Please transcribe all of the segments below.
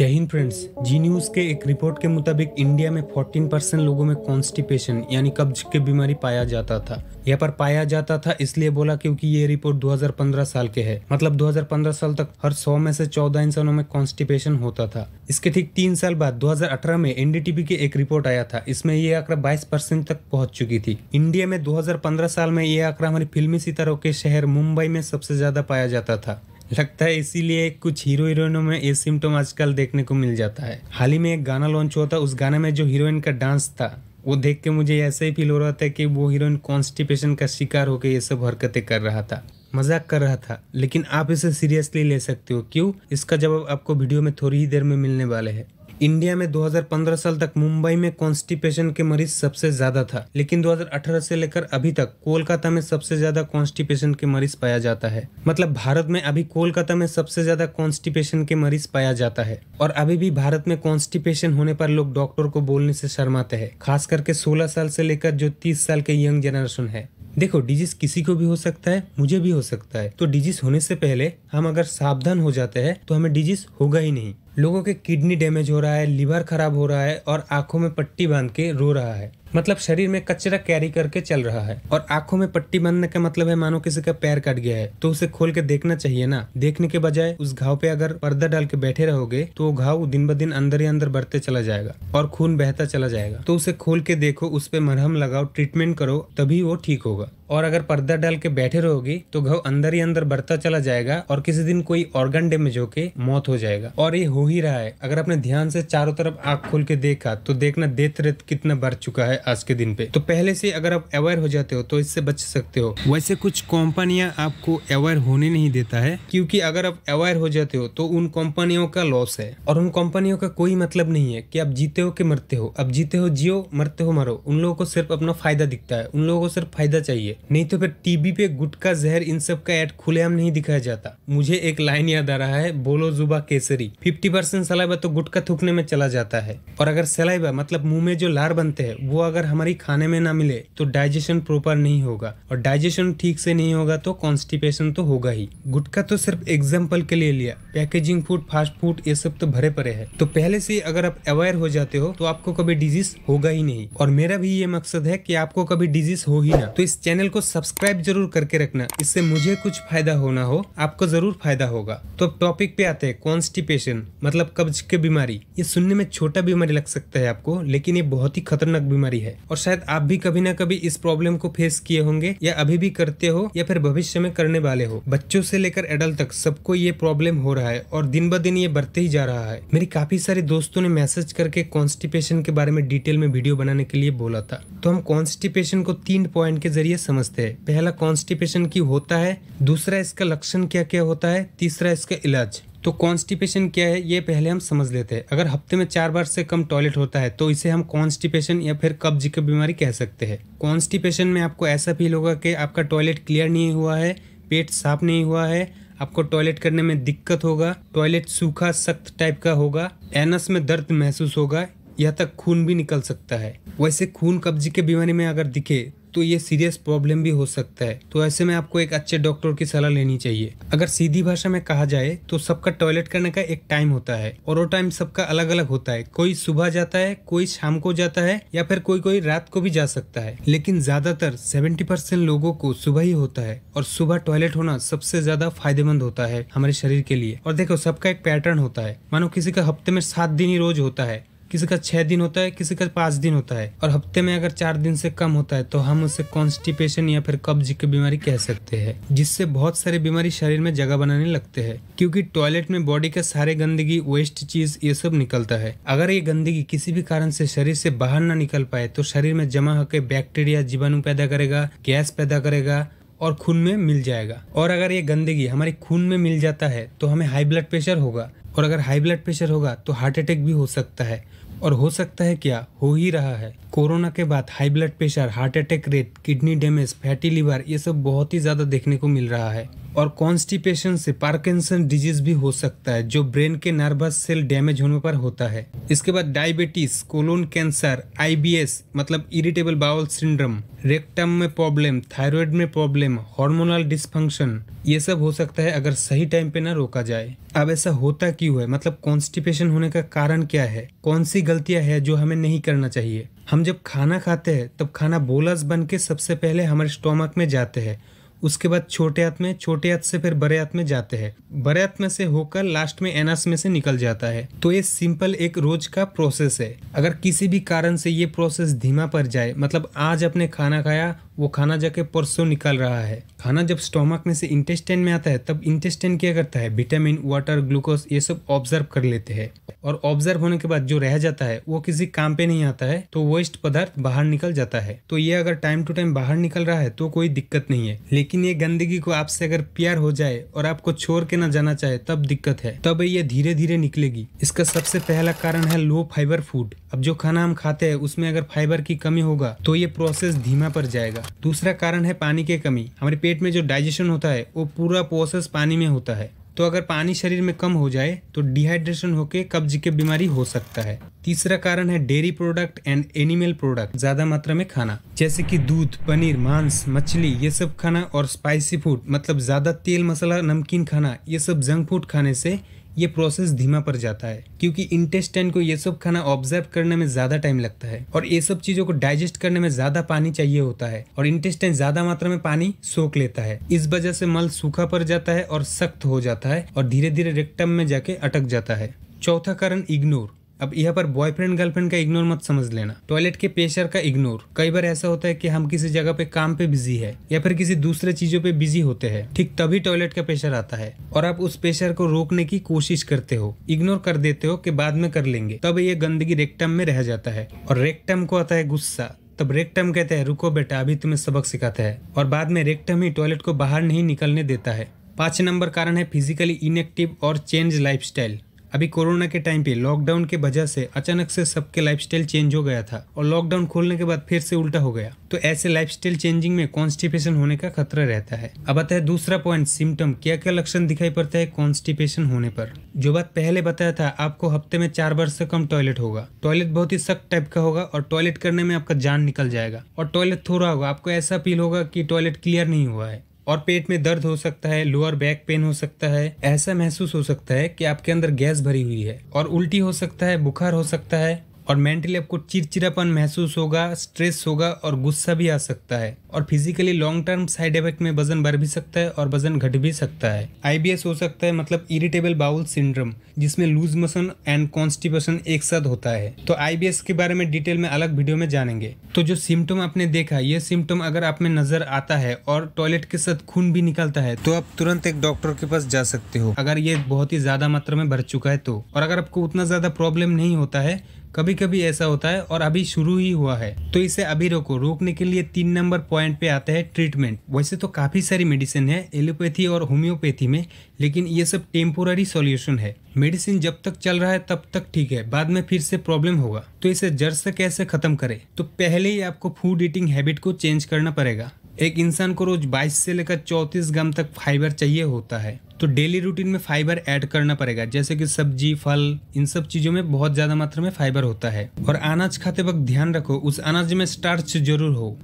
जय हिंद फ्रेंड्स जी न्यूज़ के एक रिपोर्ट के मुताबिक इंडिया में 14 परसेंट लोगों में कॉन्स्टिपेशन यानी कब्ज की बीमारी पाया जाता था यह पर पाया जाता था इसलिए बोला क्योंकि ये रिपोर्ट 2015 साल के है मतलब 2015 साल तक हर 100 में से 14 इंसानों में कॉन्स्टिपेशन होता था इसके ठीक तीन साल बाद 2018 में एनडीटीवी की एक रिपोर्ट आया था इसमें ये आंकड़ा बाईस परसेंट तक पहुंच चुकी थी इंडिया में 2015 साल में ये आंकड़ा हमारी फिल्मी सितारों के शहर मुंबई में सबसे ज्यादा पाया जाता था लगता है इसीलिए कुछ हीरो हीरोइनों में ये सिम्टम आजकल देखने को मिल जाता है हाल ही में एक गाना लॉन्च हुआ था उस गाने में जो हीरोइन का डांस था वो देख के मुझे ऐसे ही फील हो रहा था कि वो हीरोइन कॉन्स्टिपेशन का शिकार होकर ये सब हरकतें कर रहा था मजाक कर रहा था लेकिन आप इसे सीरियसली ले सकते हो क्यों इसका जवाब आपको वीडियो में थोड़ी ही देर में मिलने वाले है इंडिया में 2015 साल तक मुंबई में कॉन्स्टिपेशन के मरीज सबसे ज्यादा था लेकिन 2018 से लेकर अभी तक कोलकाता में सबसे ज्यादा कॉन्स्टिपेशन के मरीज पाया जाता है मतलब भारत में अभी कोलकाता में सबसे ज्यादा कॉन्स्टिपेशन के मरीज पाया जाता है और अभी भी भारत में कॉन्स्टिपेशन होने पर लोग डॉक्टर को बोलने से शर्माते हैं खास करके सोलह साल से लेकर जो तीस साल के यंग जनरेशन है देखो डिजीज किसी को भी हो सकता है मुझे भी हो सकता है तो डिजीज होने से पहले हम अगर सावधान हो जाते हैं तो हमें डिजीज होगा ही नहीं लोगों के किडनी डैमेज हो रहा है लीवर खराब हो रहा है और आंखों में पट्टी बांध के रो रहा है मतलब शरीर में कचरा कैरी करके चल रहा है और आंखों में पट्टी बांधने का मतलब है मानो किसी का पैर कट गया है तो उसे खोल के देखना चाहिए ना देखने के बजाय उस घाव पे अगर पर्दा डाल के बैठे रहोगे तो वो घाव दिन ब दिन अंदर ही अंदर बढ़ते चला जाएगा और खून बहता चला जाएगा तो उसे खोल के देखो उस पर मरहम लगाओ ट्रीटमेंट करो तभी वो ठीक होगा और अगर पर्दा डाल के बैठे रहोगी तो घाव अंदर ही अंदर बढ़ता चला जाएगा और किसी दिन कोई ऑर्गन डेमेज होके मौत हो जाएगा और ये हो ही रहा है अगर आपने ध्यान से चारों तरफ आंख खोल के देखा तो देखना डेथ रेत कितना बढ़ चुका है है आज के दिन पे तो पहले से अगर आप अवेयर हो जाते हो तो इससे बच सकते हो वैसे कुछ कंपनियां आपको अवेयर होने नहीं देता है क्योंकि अगर आप अवेयर हो जाते हो तो उन कंपनियों का लॉस है और उन कंपनियों का कोई मतलब नहीं है कि आप जीते हो कि मरते हो अब जीते हो जियो मरते हो मरो उन लोगों को सिर्फ अपना फायदा दिखता है उन लोगों को सिर्फ फायदा चाहिए नहीं तो फिर टीवी पे गुटका जहर इन सब का एड खुलेआम नहीं दिखाया जाता मुझे एक लाइन याद आ रहा है बोलो जुबा केसरी फिफ्टी परसेंट सलाइबा तो गुटका थूकने में चला जाता है और अगर सलाइबा मतलब मुंह में जो लार बनते हैं वो अगर हमारी खाने में ना मिले तो डाइजेशन प्रॉपर नहीं होगा और डाइजेशन ठीक से नहीं होगा तो कॉन्स्टिपेशन तो होगा ही गुटखा तो सिर्फ एग्जाम्पल के लिए लिया पैकेजिंग फूड फास्ट फूड ये सब तो भरे पड़े है तो पहले से अगर आप अवेयर हो जाते हो तो आपको कभी डिजीज होगा ही नहीं और मेरा भी ये मकसद है की आपको कभी डिजीज हो ही ना तो इस चैनल को सब्सक्राइब जरूर करके रखना इससे मुझे कुछ फायदा होना हो आपको जरूर फायदा होगा तो टॉपिक पे आते हैं कॉन्स्टिपेशन मतलब कब्ज की बीमारी ये सुनने में छोटा बीमारी लग सकता है आपको लेकिन ये बहुत ही खतरनाक बीमारी वाली है और शायद आप भी कभी ना कभी इस प्रॉब्लम को फेस किए होंगे या अभी भी करते हो या फिर भविष्य में करने वाले हो बच्चों से लेकर एडल्ट तक सबको ये प्रॉब्लम हो रहा है और दिन ब दिन ये बढ़ते ही जा रहा है मेरी काफी सारे दोस्तों ने मैसेज करके कॉन्स्टिपेशन के बारे में डिटेल में वीडियो बनाने के लिए बोला था तो हम कॉन्स्टिपेशन को तीन पॉइंट के जरिए समझते हैं पहला कॉन्स्टिपेशन की होता है दूसरा इसका लक्षण क्या क्या होता है तीसरा इसका इलाज तो कॉन्स्टिपेशन क्या है ये पहले हम समझ लेते हैं अगर हफ्ते में चार बार से कम टॉयलेट होता है तो इसे हम कॉन्स्टिपेशन या फिर कब्ज की बीमारी कह सकते हैं कॉन्स्टिपेशन में आपको ऐसा फील होगा कि आपका टॉयलेट क्लियर नहीं हुआ है पेट साफ नहीं हुआ है आपको टॉयलेट करने में दिक्कत होगा टॉयलेट सूखा सख्त टाइप का होगा एनस में दर्द महसूस होगा यहाँ तक खून भी निकल सकता है वैसे खून कब्जी के बीमारी में अगर दिखे तो ये सीरियस प्रॉब्लम भी हो सकता है तो ऐसे में आपको एक अच्छे डॉक्टर की सलाह लेनी चाहिए अगर सीधी भाषा में कहा जाए तो सबका टॉयलेट करने का एक टाइम होता है और वो टाइम सबका अलग अलग होता है कोई सुबह जाता है कोई शाम को जाता है या फिर कोई कोई रात को भी जा सकता है लेकिन ज्यादातर सेवेंटी परसेंट लोगों को सुबह ही होता है और सुबह टॉयलेट होना सबसे ज्यादा फायदेमंद होता है हमारे शरीर के लिए और देखो सबका एक पैटर्न होता है मानो किसी का हफ्ते में सात दिन ही रोज होता है किसी का छः दिन होता है किसी का पाँच दिन होता है और हफ्ते में अगर चार दिन से कम होता है तो हम उसे कॉन्स्टिपेशन या फिर कब्ज की बीमारी कह सकते हैं जिससे बहुत सारी बीमारी शरीर में जगह बनाने लगते हैं क्योंकि टॉयलेट में बॉडी के सारे गंदगी वेस्ट चीज ये सब निकलता है अगर ये गंदगी किसी भी कारण से शरीर से बाहर ना निकल पाए तो शरीर में जमा होकर बैक्टीरिया जीवाणु पैदा करेगा गैस पैदा करेगा और खून में मिल जाएगा और अगर ये गंदगी हमारे खून में मिल जाता है तो हमें हाई ब्लड प्रेशर होगा और अगर हाई ब्लड प्रेशर होगा तो हार्ट अटैक भी हो सकता है और हो सकता है क्या हो ही रहा है कोरोना के बाद high blood pressure heart attack rate kidney damage fatty liver ये सब बहुत ही ज़्यादा देखने को मिल रहा है और कॉन्स्टिपेशन से पार्किंसन डिजीज भी हो सकता है जो ब्रेन के नर्वस सेल डैमेज होने पर होता है इसके बाद डायबिटीज कोलोन कैंसर आईबीएस मतलब इरिटेबल बाउल सिंड्रोम रेक्टम में प्रॉब्लम थायराइड में प्रॉब्लम हार्मोनल डिसफंक्शन ये सब हो सकता है अगर सही टाइम पे ना रोका जाए अब ऐसा होता क्यों है मतलब कॉन्स्टिपेशन होने का कारण क्या है कौन सी गलतियां है जो हमें नहीं करना चाहिए हम जब खाना खाते हैं तब खाना बोलस बन के सबसे पहले हमारे स्टोमक में जाते हैं उसके बाद छोटे हाथ में छोटे हाथ से फिर बड़े हाथ में जाते हैं बड़े हाथ में से होकर लास्ट में एनस में से निकल जाता है तो ये सिंपल एक रोज का प्रोसेस है अगर किसी भी कारण से ये प्रोसेस धीमा पर जाए मतलब आज अपने खाना खाया वो खाना जाके परसों निकाल रहा है खाना जब स्टोमक में से इंटेस्टेन में आता है तब इंटेस्टेन क्या करता है विटामिन वाटर ग्लूकोज ये सब ऑब्जर्व कर लेते हैं और ऑब्जर्व होने के बाद जो रह जाता है वो किसी काम पे नहीं आता है तो वेस्ट पदार्थ बाहर निकल जाता है तो ये अगर टाइम टू टाइम बाहर निकल रहा है तो कोई दिक्कत नहीं है लेकिन ये गंदगी को आपसे अगर प्यार हो जाए और आपको छोड़ के ना जाना चाहे तब दिक्कत है तब ये धीरे धीरे निकलेगी इसका सबसे पहला कारण है लो फाइबर फूड अब जो खाना हम खाते हैं उसमें अगर फाइबर की कमी होगा तो ये प्रोसेस धीमा पर जाएगा दूसरा कारण है पानी की कमी हमारे पेट में जो डाइजेशन होता है वो पूरा प्रोसेस पानी में होता है तो अगर पानी शरीर में कम हो जाए तो डिहाइड्रेशन होके कब्ज की बीमारी हो सकता है तीसरा कारण है dairy product and animal product ज्यादा मात्रा में खाना जैसे कि दूध पनीर मांस मछली ये सब खाना और स्पाइसी फूड मतलब ज्यादा तेल मसाला नमकीन खाना ये सब जंक फूड खाने से ये प्रोसेस धीमा पड़ जाता है क्योंकि इंटेस्टाइन को ये सब खाना ऑब्जर्व करने में ज़्यादा टाइम लगता है और ये सब चीज़ों को डाइजेस्ट करने में ज़्यादा पानी चाहिए होता है और इंटेस्टाइन ज़्यादा मात्रा में पानी सोख लेता है इस वजह से मल सूखा पड़ जाता है और सख्त हो जाता है और धीरे धीरे रेक्टम में जाके अटक जाता है चौथा कारण इग्नोर अब यहाँ पर बॉयफ्रेंड गर्लफ्रेंड का इग्नोर मत समझ लेना टॉयलेट के प्रेशर का इग्नोर कई बार ऐसा होता है कि हम किसी जगह पे काम पे बिजी है या फिर किसी दूसरे चीजों पे बिजी होते हैं ठीक तभी टॉयलेट का प्रेशर आता है और आप उस प्रेशर को रोकने की कोशिश करते हो इग्नोर कर देते हो कि बाद में कर लेंगे तब ये गंदगी रेक्टम में रह जाता है और रेक्टम को आता है गुस्सा तब रेक्टम कहते हैं रुको बेटा अभी तुम्हें सबक सिखाता है और बाद में रेक्टम ही टॉयलेट को बाहर नहीं निकलने देता है पांच नंबर कारण है फिजिकली इनएक्टिव और चेंज लाइफस्टाइल अभी कोरोना के टाइम पे लॉकडाउन के वजह से अचानक से सबके लाइफस्टाइल चेंज हो गया था और लॉकडाउन खोलने के बाद फिर से उल्टा हो गया तो ऐसे लाइफस्टाइल चेंजिंग में कॉन्स्टिपेशन होने का खतरा रहता है अब आता है दूसरा पॉइंट सिम्टम क्या क्या लक्षण दिखाई पड़ता है कॉन्स्टिपेशन होने पर जो बात पहले बताया था आपको हफ्ते में चार बार से कम टॉयलेट होगा टॉयलेट बहुत ही सख्त टाइप का होगा और टॉयलेट करने में आपका जान निकल जाएगा और टॉयलेट थोड़ा होगा आपको ऐसा फील होगा की टॉयलेट क्लियर नहीं हुआ है और पेट में दर्द हो सकता है लोअर बैक पेन हो सकता है ऐसा महसूस हो सकता है कि आपके अंदर गैस भरी हुई है और उल्टी हो सकता है बुखार हो सकता है और मेंटली आपको चिड़चिड़ापन महसूस होगा स्ट्रेस होगा और गुस्सा भी आ सकता है और physically long term side effect में वजन बढ़ भी सकता है और वजन घट भी सकता है आई हो सकता है मतलब इरिटेबल बाउल सिंड्रोम जिसमें लूज मोशन एंड कॉन्स्टिपेशन एक साथ होता है तो आई के बारे में डिटेल में अलग वीडियो में जानेंगे तो जो सिम्टम आपने देखा ये सिम्टम अगर आप में नजर आता है और टॉयलेट के साथ खून भी निकलता है तो आप तुरंत एक डॉक्टर के पास जा सकते हो अगर ये बहुत ही ज्यादा मात्रा में भर चुका है तो और अगर आपको उतना ज्यादा प्रॉब्लम नहीं होता है कभी कभी ऐसा होता है और अभी शुरू ही हुआ है तो इसे अभी रोको रोकने के लिए तीन नंबर पॉइंट पे आता है ट्रीटमेंट वैसे तो काफ़ी सारी मेडिसिन है एलोपैथी और होम्योपैथी में लेकिन ये सब टेम्पोररी सॉल्यूशन है मेडिसिन जब तक चल रहा है तब तक ठीक है बाद में फिर से प्रॉब्लम होगा तो इसे जड़ से कैसे खत्म करे तो पहले ही आपको फूड ईटिंग हैबिट को चेंज करना पड़ेगा एक इंसान को रोज 22 से लेकर 34 ग्राम तक फाइबर चाहिए होता है तो डेली रूटीन में फाइबर ऐड करना पड़ेगा जैसे कि सब्जी फल इन सब चीज़ों में बहुत ज़्यादा मात्रा में फाइबर होता है और अनाज खाते वक्त ध्यान रखो उस अनाज में स्टार्च जरूर हो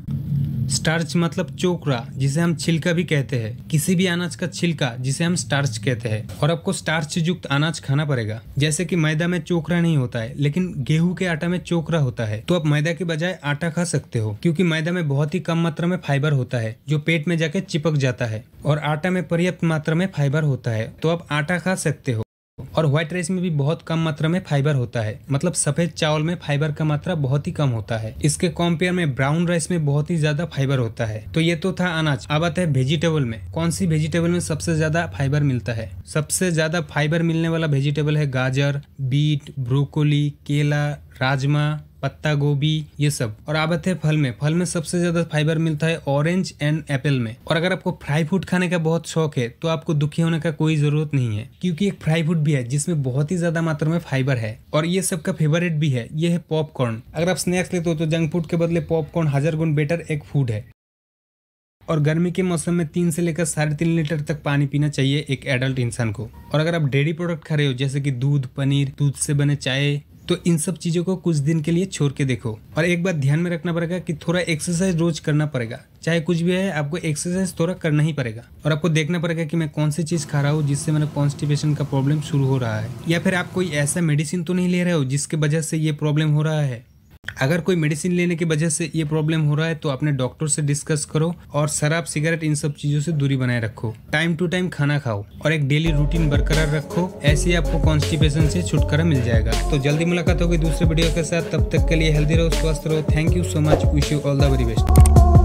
स्टार्च मतलब चोकरा जिसे हम छिलका भी कहते हैं किसी भी अनाज का छिलका जिसे हम स्टार्च कहते हैं और आपको स्टार्च युक्त अनाज खाना पड़ेगा जैसे कि मैदा में चोकरा नहीं होता है लेकिन गेहूं के आटा में चोकरा होता है तो आप मैदा के बजाय आटा खा सकते हो क्योंकि मैदा में बहुत ही कम मात्रा में फाइबर होता है जो पेट में जाके चिपक जाता है और आटा में पर्याप्त मात्रा में फाइबर होता है तो आप आटा खा सकते हो और व्हाइट राइस में भी बहुत कम मात्रा में फाइबर होता है मतलब सफ़ेद चावल में फाइबर का मात्रा बहुत ही कम होता है इसके कॉम्पेयर में ब्राउन राइस में बहुत ही ज्यादा फाइबर होता है तो ये तो था अनाज अब आता है वेजिटेबल में कौन सी वेजिटेबल में सबसे ज्यादा फाइबर मिलता है सबसे ज्यादा फाइबर मिलने वाला वेजिटेबल है गाजर बीट ब्रोकोली केला राजमा पत्ता गोभी ये सब और आप बताते हैं फल में फल में सबसे ज्यादा फाइबर मिलता है ऑरेंज एंड एप्पल में और अगर आपको फ्राई फूड खाने का बहुत शौक है तो आपको दुखी होने का कोई जरूरत नहीं है क्योंकि एक फ्राई फूड भी है जिसमें बहुत ही ज्यादा मात्रा में फाइबर है और ये सबका फेवरेट भी है ये है पॉपकॉर्न अगर आप स्नैक्स लेते हो तो जंक फूड के बदले पॉपकॉर्न हजार गुण बेटर एक फूड है और गर्मी के मौसम में तीन से लेकर साढ़े तीन लीटर तक पानी पीना चाहिए एक एडल्ट इंसान को और अगर आप डेयरी प्रोडक्ट खा रहे हो जैसे कि दूध पनीर दूध से बने चाय तो इन सब चीज़ों को कुछ दिन के लिए छोड़ के देखो और एक बात ध्यान में रखना पड़ेगा कि थोड़ा एक्सरसाइज रोज करना पड़ेगा चाहे कुछ भी है आपको एक्सरसाइज थोड़ा करना ही पड़ेगा और आपको देखना पड़ेगा कि मैं कौन सी चीज़ खा रहा हूँ जिससे मेरा कॉन्स्टिपेशन का प्रॉब्लम शुरू हो रहा है या फिर आप कोई ऐसा मेडिसिन तो नहीं ले रहे हो जिसके वजह से ये प्रॉब्लम हो रहा है अगर कोई मेडिसिन लेने की वजह से ये प्रॉब्लम हो रहा है तो अपने डॉक्टर से डिस्कस करो और शराब सिगरेट इन सब चीज़ों से दूरी बनाए रखो टाइम टू टाइम खाना खाओ और एक डेली रूटीन बरकरार रखो ऐसे आपको कॉन्स्टिपेशन से छुटकारा मिल जाएगा तो जल्दी मुलाकात होगी दूसरे वीडियो के साथ तब तक के लिए हेल्दी रहो स्वस्थ रहो thank you so much wish you all the very best